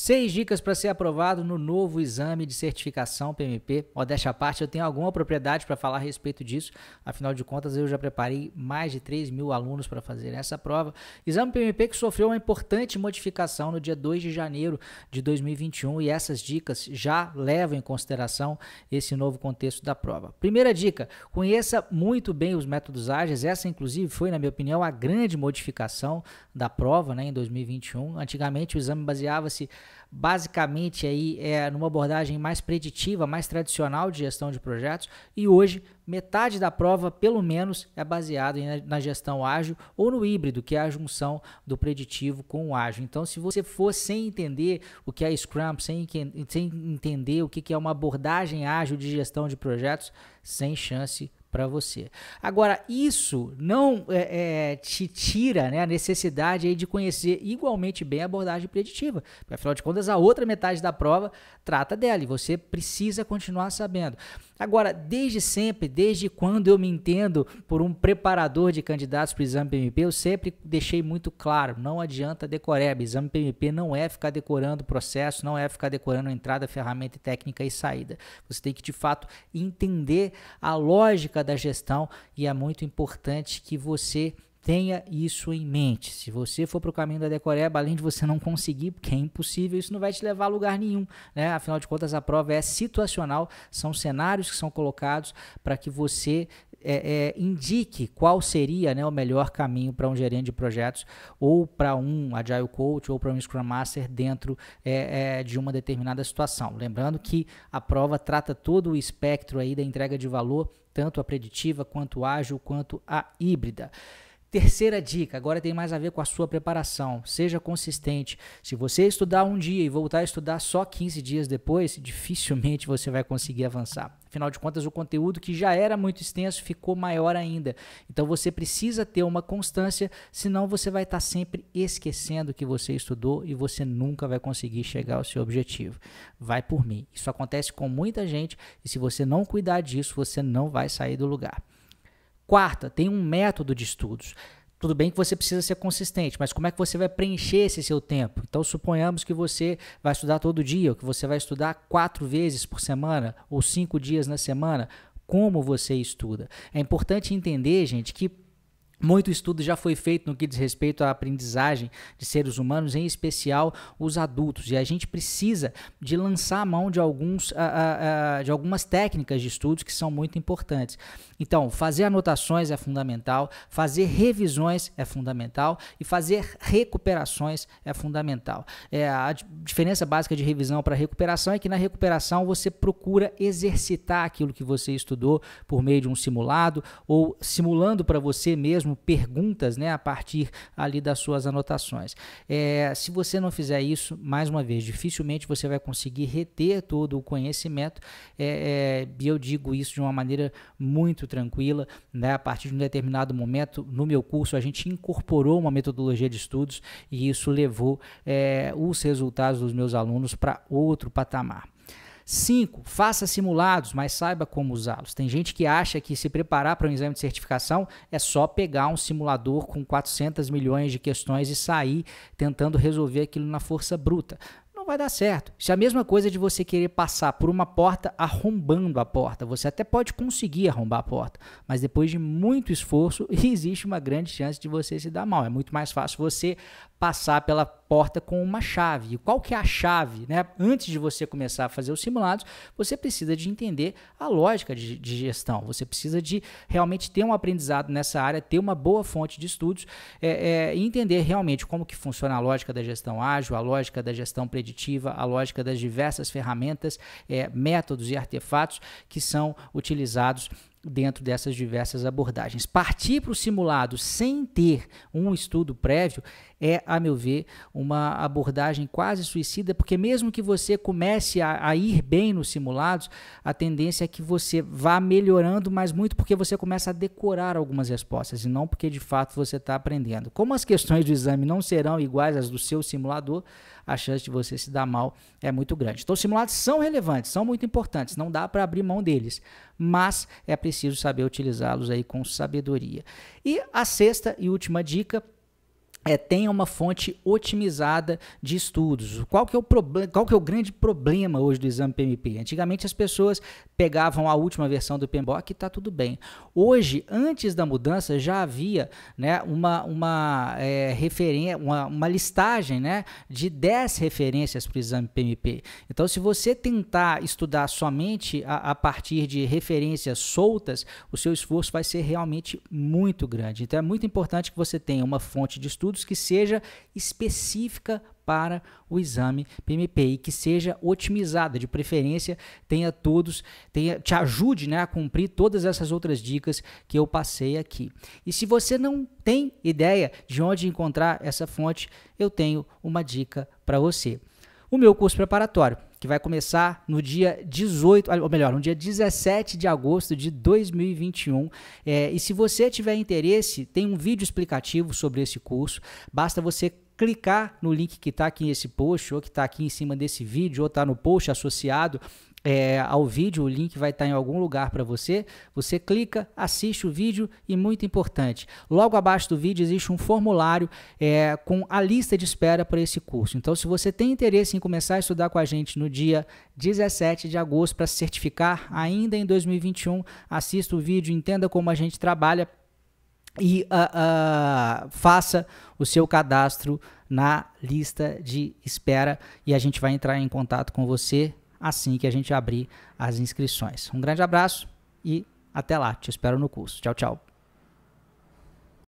Seis dicas para ser aprovado no novo exame de certificação PMP. Modéstia à parte, eu tenho alguma propriedade para falar a respeito disso. Afinal de contas, eu já preparei mais de 3 mil alunos para fazer essa prova. Exame PMP que sofreu uma importante modificação no dia 2 de janeiro de 2021 e essas dicas já levam em consideração esse novo contexto da prova. Primeira dica, conheça muito bem os métodos ágeis. Essa, inclusive, foi, na minha opinião, a grande modificação da prova né, em 2021. Antigamente, o exame baseava-se basicamente aí é numa abordagem mais preditiva, mais tradicional de gestão de projetos, e hoje metade da prova, pelo menos, é baseada na gestão ágil ou no híbrido, que é a junção do preditivo com o ágil. Então, se você for sem entender o que é Scrum, sem, sem entender o que é uma abordagem ágil de gestão de projetos, sem chance para você. Agora, isso não é, é, te tira né, a necessidade de conhecer igualmente bem a abordagem preditiva, porque afinal de contas a outra metade da prova trata dela e você precisa continuar sabendo. Agora, desde sempre, desde quando eu me entendo por um preparador de candidatos para o exame PMP, eu sempre deixei muito claro, não adianta decorar. exame PMP não é ficar decorando o processo, não é ficar decorando entrada, ferramenta técnica e saída. Você tem que de fato entender a lógica ética da gestão e é muito importante que você tenha isso em mente. Se você for para o caminho da decoreba, além de você não conseguir, porque é impossível, isso não vai te levar a lugar nenhum. Né? Afinal de contas, a prova é situacional, são cenários que são colocados para que você é, é, indique qual seria né, o melhor caminho para um gerente de projetos ou para um Agile Coach ou para um Scrum Master dentro é, é, de uma determinada situação. Lembrando que a prova trata todo o espectro aí da entrega de valor tanto a preditiva, quanto ágil, quanto a híbrida. Terceira dica, agora tem mais a ver com a sua preparação. Seja consistente. Se você estudar um dia e voltar a estudar só 15 dias depois, dificilmente você vai conseguir avançar. Afinal de contas, o conteúdo que já era muito extenso ficou maior ainda. Então você precisa ter uma constância, senão você vai estar sempre esquecendo que você estudou e você nunca vai conseguir chegar ao seu objetivo. Vai por mim. Isso acontece com muita gente e se você não cuidar disso, você não vai sair do lugar. Quarta, tem um método de estudos. Tudo bem que você precisa ser consistente, mas como é que você vai preencher esse seu tempo? Então, suponhamos que você vai estudar todo dia, ou que você vai estudar quatro vezes por semana, ou cinco dias na semana. Como você estuda? É importante entender, gente, que muito estudo já foi feito no que diz respeito à aprendizagem de seres humanos, em especial os adultos, e a gente precisa de lançar a mão de, alguns, de algumas técnicas de estudos que são muito importantes. Então, fazer anotações é fundamental, fazer revisões é fundamental e fazer recuperações é fundamental. É, a diferença básica de revisão para recuperação é que na recuperação você procura exercitar aquilo que você estudou por meio de um simulado ou simulando para você mesmo mesmo perguntas né, a partir ali das suas anotações. É, se você não fizer isso, mais uma vez, dificilmente você vai conseguir reter todo o conhecimento, é, é, e eu digo isso de uma maneira muito tranquila. Né? A partir de um determinado momento, no meu curso, a gente incorporou uma metodologia de estudos e isso levou é, os resultados dos meus alunos para outro patamar. 5. Faça simulados, mas saiba como usá-los. Tem gente que acha que se preparar para um exame de certificação é só pegar um simulador com 400 milhões de questões e sair tentando resolver aquilo na força bruta não vai dar certo. Isso é a mesma coisa de você querer passar por uma porta arrombando a porta. Você até pode conseguir arrombar a porta, mas depois de muito esforço, existe uma grande chance de você se dar mal. É muito mais fácil você passar pela porta com uma chave. E qual que é a chave? Né? Antes de você começar a fazer os simulados, você precisa de entender a lógica de, de gestão. Você precisa de realmente ter um aprendizado nessa área, ter uma boa fonte de estudos é, é, e entender realmente como que funciona a lógica da gestão ágil, a lógica da gestão preditiva, a lógica das diversas ferramentas, é, métodos e artefatos que são utilizados dentro dessas diversas abordagens. Partir para o simulado sem ter um estudo prévio é, a meu ver, uma abordagem quase suicida, porque mesmo que você comece a, a, ir bem nos simulados, a tendência é que você vá melhorando, mas muito porque você começa a decorar algumas respostas e não porque de fato você está aprendendo. Como as questões do exame não serão iguais às do seu simulador, a chance de você se dar mal é muito grande. Então, os simulados são relevantes, são muito importantes, não dá para abrir mão deles, mas é preciso saber utilizá-los aí com sabedoria. E a sexta e última dica é, tenha uma fonte otimizada de estudos. Qual que, é o qual que é o grande problema hoje do exame PMP? Antigamente as pessoas pegavam a última versão do PMBOK e está tudo bem. Hoje, antes da mudança, já havia né, uma, uma, é, uma, uma listagem né, de 10 referências para o exame PMP. Então, se você tentar estudar somente a, a partir de referências soltas, o seu esforço vai ser realmente muito grande. Então, é muito importante que você tenha uma fonte de estudo estudos que seja específica para o exame e que seja otimizada, de preferência tenha todos, tenha, te ajude né, a cumprir todas essas outras dicas que eu passei aqui. E se você não tem ideia de onde encontrar essa fonte, eu tenho uma dica para você. O meu curso preparatório que vai começar no dia 18, ou melhor, no dia 17 de agosto de 2021. É, e se você tiver interesse, tem um vídeo explicativo sobre esse curso. Basta você clicar no link que está aqui nesse post, ou que está aqui em cima desse vídeo, ou está no post associado é, ao vídeo, o link vai estar em algum lugar para você. Você clica, assiste o vídeo e muito importante, logo abaixo do vídeo existe um formulário é, com a lista de espera para esse curso. Então, se você tem interesse em começar a estudar com a gente no dia 17 de agosto para se certificar ainda em 2021, assista o vídeo, entenda como a gente trabalha e uh, uh, faça o seu cadastro na lista de espera e a gente vai entrar em contato com você assim que a gente abrir as inscrições. Um grande abraço e até lá. Te espero no curso. Tchau, tchau.